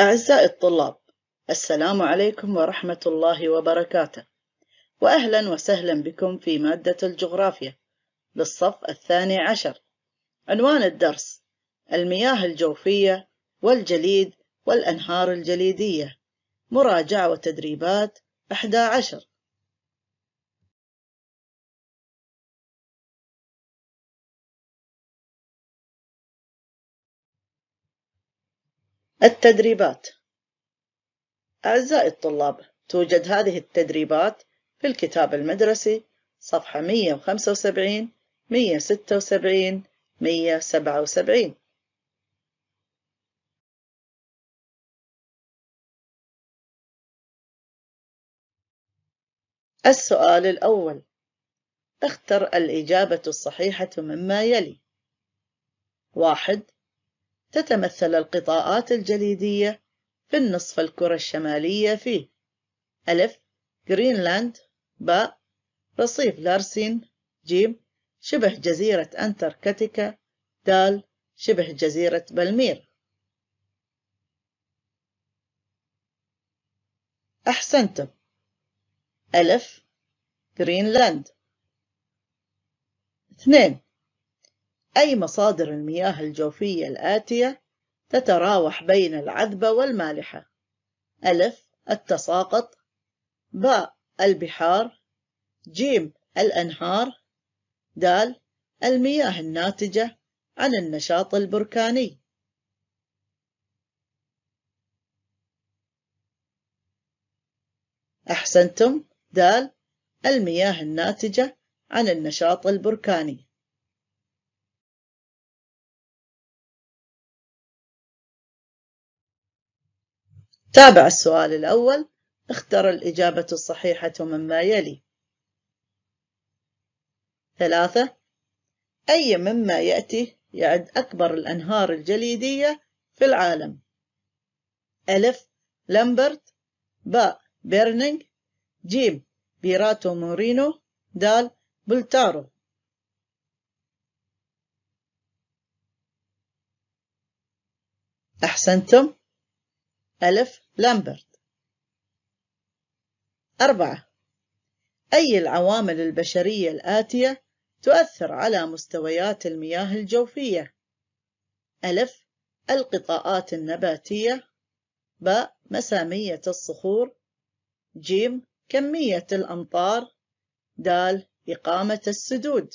أعزائي الطلاب السلام عليكم ورحمة الله وبركاته وأهلا وسهلا بكم في مادة الجغرافيا للصف الثاني عشر عنوان الدرس المياه الجوفية والجليد والأنهار الجليدية مراجعة وتدريبات 11 التدريبات أعزائي الطلاب توجد هذه التدريبات في الكتاب المدرسي صفحة 175 176 177 السؤال الأول اختر الإجابة الصحيحة مما يلي واحد تتمثل القطاعات الجليدية في النصف الكرة الشمالية فيه ألف جرينلاند باء رصيف لارسين جيم شبه جزيرة أنتاركتيكا دال شبه جزيرة بلمير أحسنتم ألف جرينلاند اثنين أي مصادر المياه الجوفية الآتية تتراوح بين العذبة والمالحة ألف التساقط باء البحار جيم الأنهار دال المياه الناتجة عن النشاط البركاني أحسنتم دال المياه الناتجة عن النشاط البركاني تابع السؤال الأول اختر الإجابة الصحيحة مما يلي ثلاثة أي مما يأتي يعد أكبر الأنهار الجليدية في العالم ألف لامبرت باء بيرنينج جيم بيراتو مورينو دال بولتارو أحسنتم ألف لامبرت أربعة أي العوامل البشرية الآتية تؤثر على مستويات المياه الجوفية ألف القطاعات النباتية ب مسامية الصخور جيم كمية الأمطار د إقامة السدود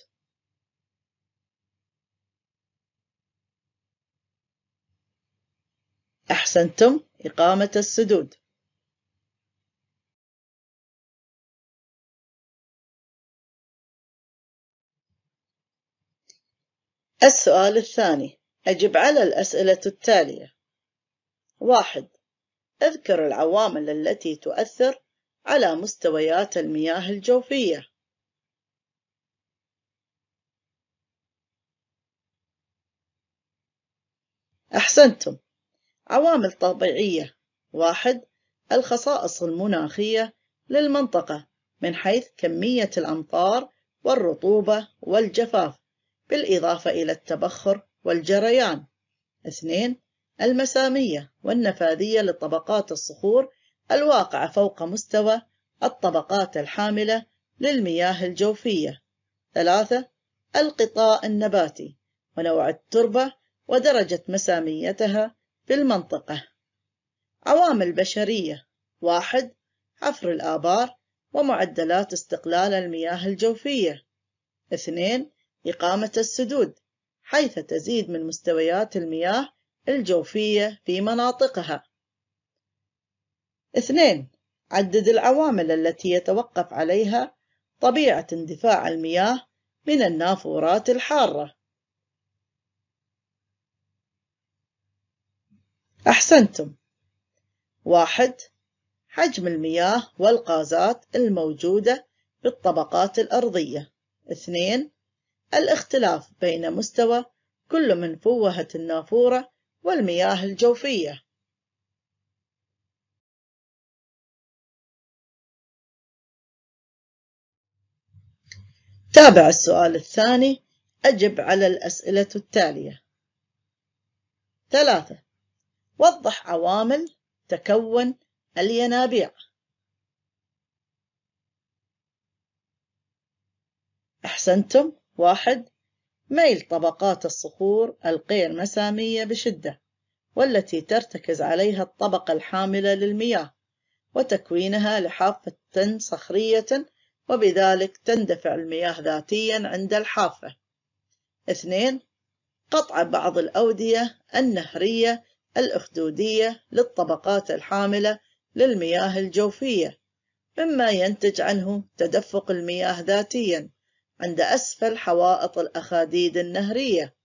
أحسنتم إقامة السدود السؤال الثاني أجب على الأسئلة التالية واحد اذكر العوامل التي تؤثر على مستويات المياه الجوفية أحسنتم عوامل طبيعية واحد الخصائص المناخية للمنطقة من حيث كمية الأمطار والرطوبة والجفاف بالإضافة إلى التبخر والجريان اثنين المسامية والنفاذية لطبقات الصخور الواقعة فوق مستوى الطبقات الحاملة للمياه الجوفية ثلاثة القطاع النباتي ونوع التربة ودرجة مساميتها في المنطقة عوامل بشرية واحد حفر الآبار ومعدلات استقلال المياه الجوفية اثنين إقامة السدود حيث تزيد من مستويات المياه الجوفية في مناطقها اثنين عدد العوامل التي يتوقف عليها طبيعة اندفاع المياه من النافورات الحارة أحسنتم واحد حجم المياه والغازات الموجودة بالطبقات الأرضية اثنين الاختلاف بين مستوى كل من فوهة النافورة والمياه الجوفية تابع السؤال الثاني أجب على الأسئلة التالية ثلاثة وضح عوامل تكون الينابيع أحسنتم واحد ميل طبقات الصخور الغير مسامية بشدة والتي ترتكز عليها الطبقة الحاملة للمياه وتكوينها لحافة صخرية وبذلك تندفع المياه ذاتيا عند الحافة اثنين قطع بعض الأودية النهرية الأخدودية للطبقات الحاملة للمياه الجوفية مما ينتج عنه تدفق المياه ذاتيا عند أسفل حوائط الأخاديد النهرية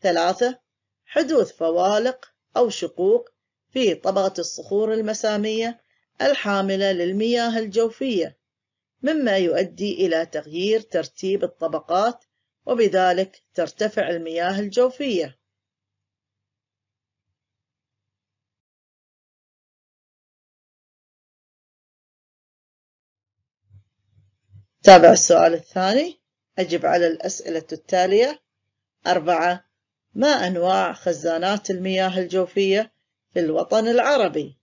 ثلاثة حدوث فوالق أو شقوق في طبقة الصخور المسامية الحاملة للمياه الجوفية مما يؤدي إلى تغيير ترتيب الطبقات وبذلك ترتفع المياه الجوفية تابع السؤال الثاني أجب على الأسئلة التالية أربعة ما أنواع خزانات المياه الجوفية في الوطن العربي؟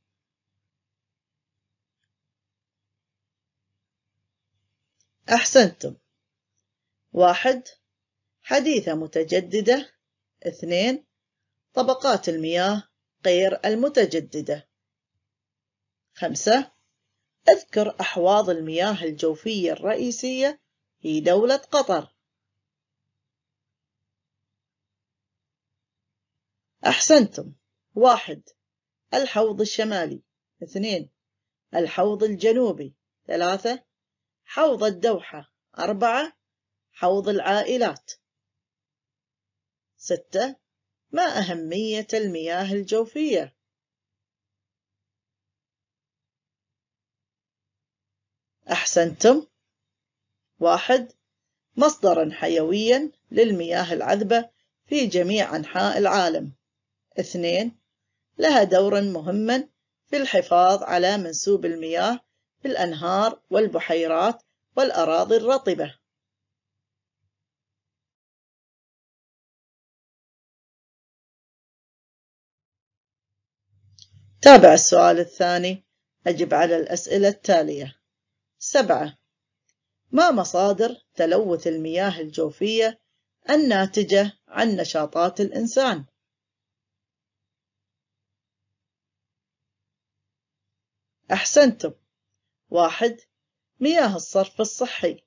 أحسنتم واحد حديثة متجددة اثنين طبقات المياه غير المتجددة خمسة اذكر أحواض المياه الجوفية الرئيسية في دولة قطر أحسنتم واحد الحوض الشمالي اثنين الحوض الجنوبي ثلاثة حوض الدوحة أربعة حوض العائلات ستة ما أهمية المياه الجوفية أحسنتم واحد مصدرا حيويا للمياه العذبة في جميع أنحاء العالم اثنين لها دورا مهما في الحفاظ على منسوب المياه في الأنهار والبحيرات والأراضي الرطبة تابع السؤال الثاني أجب على الأسئلة التالية سبعة ما مصادر تلوث المياه الجوفية الناتجة عن نشاطات الإنسان أحسنتم واحد مياه الصرف الصحي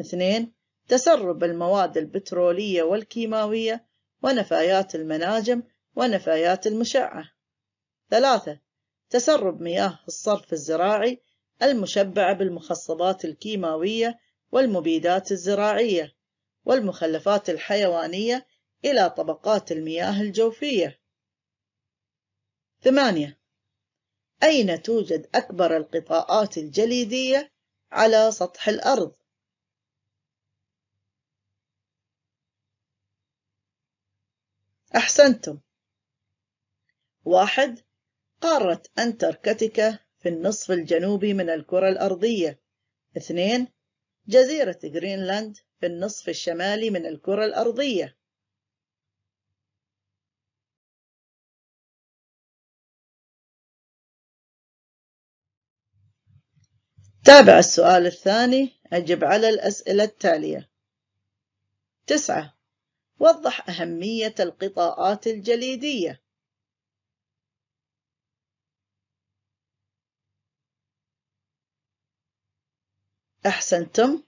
اثنين تسرب المواد البترولية والكيماوية ونفايات المناجم ونفايات المشعة ثلاثة تسرب مياه الصرف الزراعي المشبعة بالمخصبات الكيماوية والمبيدات الزراعية والمخلفات الحيوانية إلى طبقات المياه الجوفية. 8. أين توجد أكبر القطاعات الجليدية على سطح الأرض؟ أحسنتم. واحد قارة أنتاركتيكا في النصف الجنوبي من الكرة الأرضية اثنين جزيرة جرينلاند في النصف الشمالي من الكرة الأرضية تابع السؤال الثاني أجب على الأسئلة التالية تسعة وضح أهمية القطاعات الجليدية أحسنتم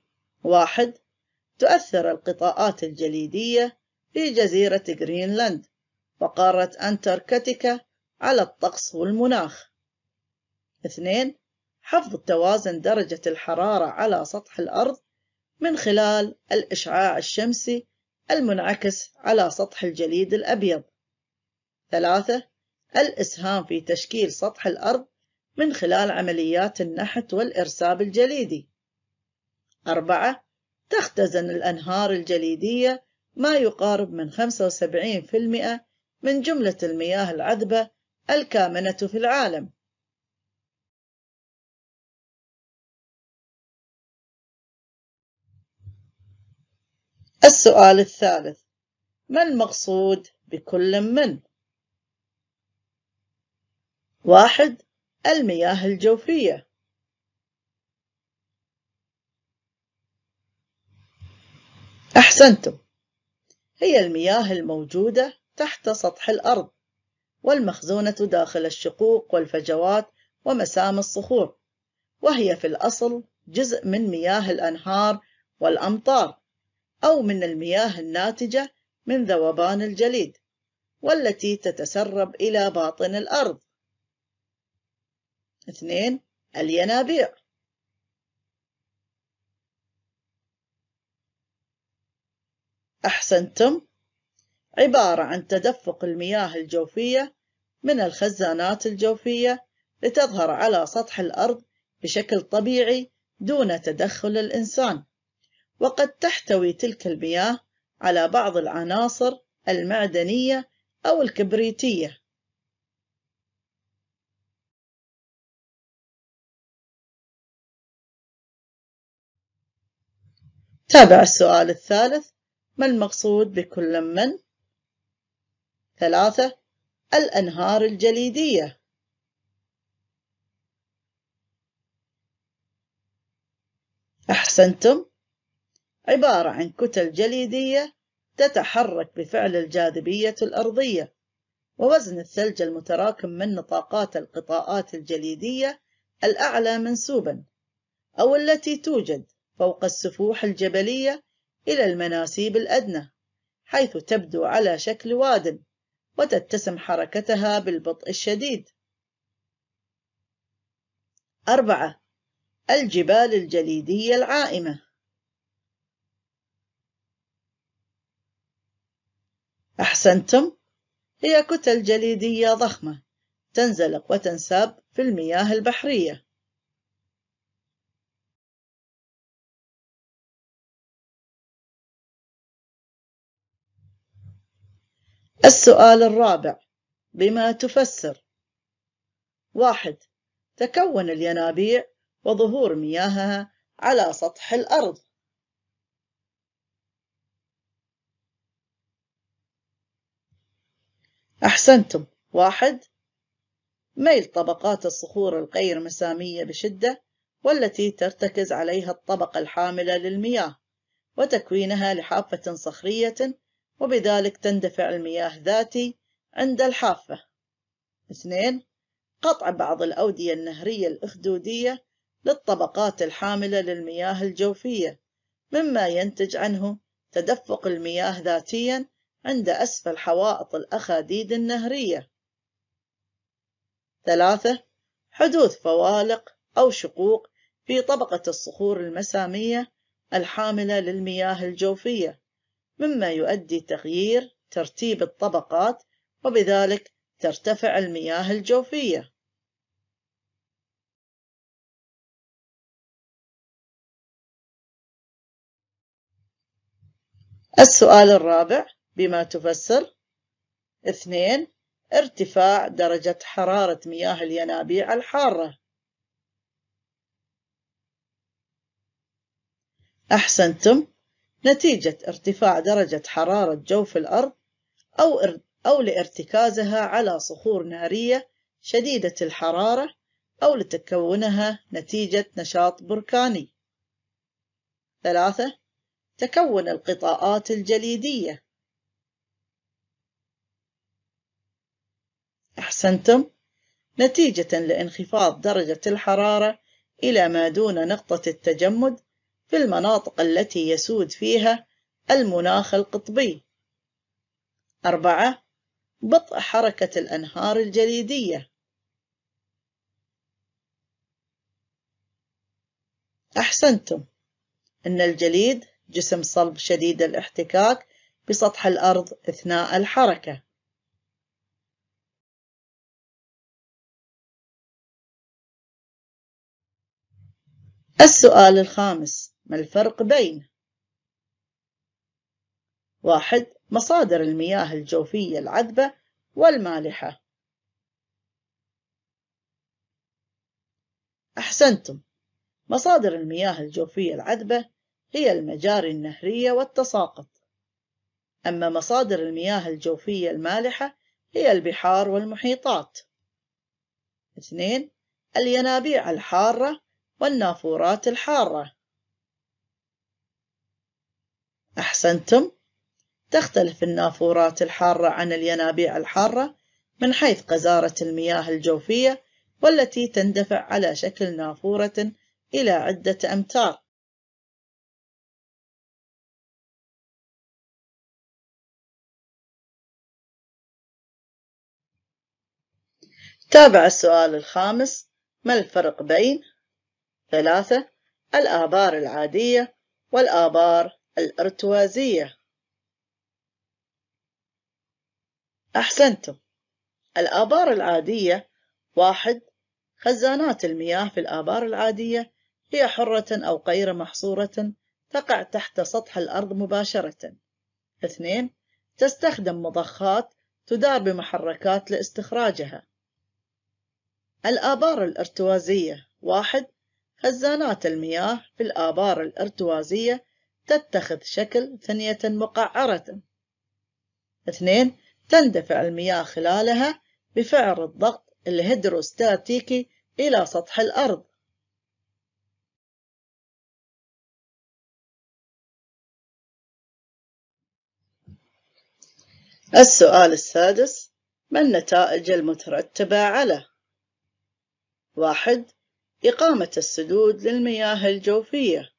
واحد تؤثر القطاعات الجليدية في جزيرة جرينلاند وقارة أنتاركتيكا على الطقس والمناخ اثنين حفظ توازن درجة الحرارة على سطح الأرض من خلال الإشعاع الشمسي المنعكس على سطح الجليد الأبيض ثلاثة الإسهام في تشكيل سطح الأرض من خلال عمليات النحت والإرساب الجليدي أربعة تختزن الأنهار الجليدية ما يقارب من 75% من جملة المياه العذبة الكامنة في العالم السؤال الثالث ما المقصود بكل من؟ واحد المياه الجوفية أحسنتم هي المياه الموجودة تحت سطح الأرض والمخزونة داخل الشقوق والفجوات ومسام الصخور وهي في الأصل جزء من مياه الأنهار والأمطار أو من المياه الناتجة من ذوبان الجليد والتي تتسرب إلى باطن الأرض اثنين الينابيع أحسنتم عبارة عن تدفق المياه الجوفية من الخزانات الجوفية لتظهر على سطح الأرض بشكل طبيعي دون تدخل الإنسان وقد تحتوي تلك المياه على بعض العناصر المعدنية أو الكبريتية تابع السؤال الثالث ما المقصود بكل من ثلاثة الأنهار الجليدية أحسنتم عبارة عن كتل جليدية تتحرك بفعل الجاذبية الأرضية ووزن الثلج المتراكم من نطاقات القطاعات الجليدية الأعلى منسوبا أو التي توجد فوق السفوح الجبلية إلى المناسيب الأدنى حيث تبدو على شكل واد وتتسم حركتها بالبطء الشديد أربعة الجبال الجليدية العائمة أحسنتم هي كتل جليدية ضخمة تنزلق وتنساب في المياه البحرية السؤال الرابع بما تفسر واحد تكون الينابيع وظهور مياهها على سطح الأرض أحسنتم واحد ميل طبقات الصخور الغير مسامية بشدة والتي ترتكز عليها الطبقة الحاملة للمياه وتكوينها لحافة صخرية وبذلك تندفع المياه ذاتي عند الحافة اثنين قطع بعض الأودية النهرية الأخدودية للطبقات الحاملة للمياه الجوفية مما ينتج عنه تدفق المياه ذاتيا عند أسفل حوائط الأخاديد النهرية ثلاثة حدوث فوالق أو شقوق في طبقة الصخور المسامية الحاملة للمياه الجوفية مما يؤدي تغيير ترتيب الطبقات وبذلك ترتفع المياه الجوفية السؤال الرابع بما تفسر اثنين ارتفاع درجة حرارة مياه الينابيع الحارة أحسنتم نتيجة ارتفاع درجة حرارة جوف الأرض أو أو لارتكازها على صخور نارية شديدة الحرارة أو لتكونها نتيجة نشاط بركاني. ثلاثة تكون القطاعات الجليدية أحسنتم نتيجة لانخفاض درجة الحرارة إلى ما دون نقطة التجمد في المناطق التي يسود فيها المناخ القطبي أربعة بطء حركة الأنهار الجليدية أحسنتم إن الجليد جسم صلب شديد الاحتكاك بسطح الأرض أثناء الحركة السؤال الخامس ما الفرق بين واحد مصادر المياه الجوفية العذبة والمالحة أحسنتم مصادر المياه الجوفية العذبة هي المجاري النهرية والتساقط أما مصادر المياه الجوفية المالحة هي البحار والمحيطات اثنين الينابيع الحارة والنافورات الحارة أحسنتم تختلف النافورات الحارة عن الينابيع الحارة من حيث قزارة المياه الجوفية والتي تندفع على شكل نافورة إلى عدة أمتار تابع السؤال الخامس ما الفرق بين ثلاثة الآبار العادية والآبار الأرتوازية أحسنتم الآبار العادية واحد خزانات المياه في الآبار العادية هي حرة أو غير محصورة تقع تحت سطح الأرض مباشرة اثنين تستخدم مضخات تدار بمحركات لاستخراجها الآبار الارتوازية واحد خزانات المياه في الآبار الارتوازية تتخذ شكل ثنية مقعرة اثنين تندفع المياه خلالها بفعل الضغط الهيدروستاتيكي إلى سطح الأرض السؤال السادس ما النتائج المترتبة على واحد إقامة السدود للمياه الجوفية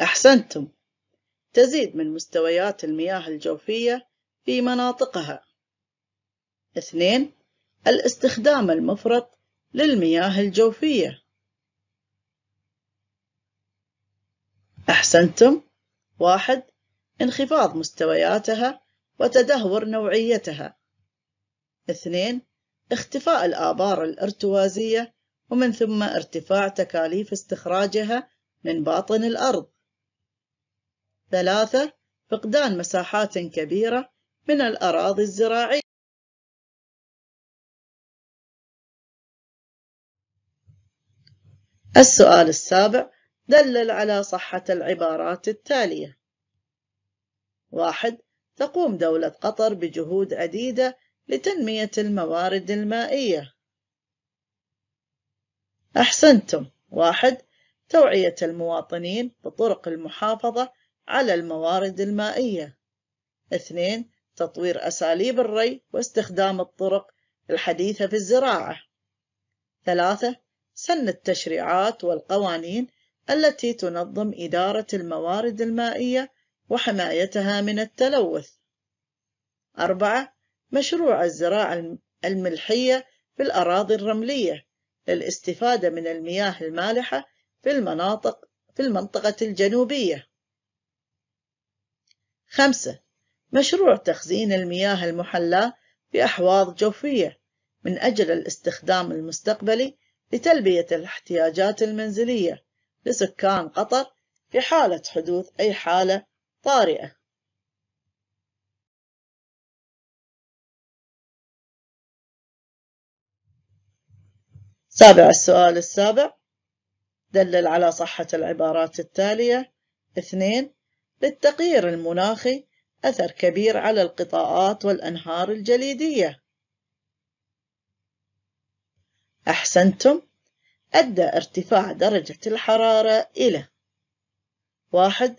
أحسنتم تزيد من مستويات المياه الجوفية في مناطقها اثنين الاستخدام المفرط للمياه الجوفية أحسنتم واحد انخفاض مستوياتها وتدهور نوعيتها اثنين اختفاء الآبار الارتوازية ومن ثم ارتفاع تكاليف استخراجها من باطن الأرض ثلاثة فقدان مساحات كبيرة من الأراضي الزراعية السؤال السابع دلل على صحة العبارات التالية واحد تقوم دولة قطر بجهود عديدة لتنمية الموارد المائية أحسنتم واحد توعية المواطنين بطرق المحافظة على الموارد المائية اثنين تطوير أساليب الري واستخدام الطرق الحديثة في الزراعة ثلاثة سن التشريعات والقوانين التي تنظم إدارة الموارد المائية وحمايتها من التلوث أربعة مشروع الزراعة الملحية في الأراضي الرملية للاستفادة من المياه المالحة في المناطق في المنطقة الجنوبية خمسة مشروع تخزين المياه المحلاة بأحواض جوفية من أجل الاستخدام المستقبلي لتلبية الاحتياجات المنزلية لسكان قطر في حالة حدوث أي حالة طارئة سابع السؤال السابع دلل على صحة العبارات التالية اثنين للتغيير المناخي أثر كبير على القطاعات والأنهار الجليدية أحسنتم أدى ارتفاع درجة الحرارة إلى واحد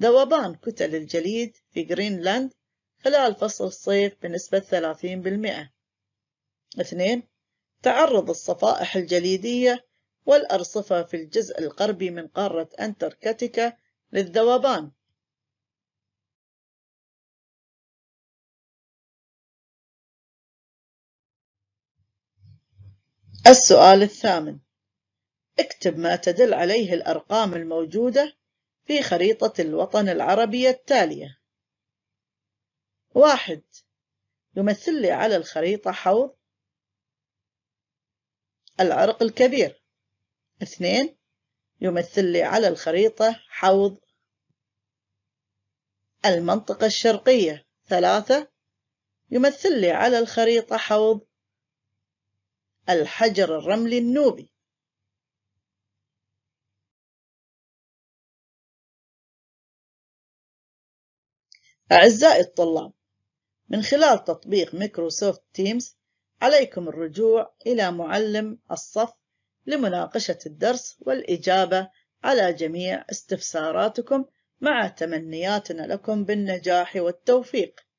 ذوبان كتل الجليد في جرينلاند خلال فصل الصيف بنسبة 30% اثنين تعرض الصفائح الجليدية والأرصفة في الجزء الغربي من قارة أنتاركتيكا للذوبان السؤال الثامن اكتب ما تدل عليه الأرقام الموجودة في خريطة الوطن العربي التالية واحد يمثل لي على الخريطة حوض العرق الكبير اثنين يمثل لي على الخريطة حوض المنطقة الشرقية ثلاثة يمثل لي على الخريطة حوض الحجر الرملي النوبي أعزائي الطلاب من خلال تطبيق مايكروسوفت تيمز عليكم الرجوع إلى معلم الصف لمناقشة الدرس والإجابة على جميع استفساراتكم مع تمنياتنا لكم بالنجاح والتوفيق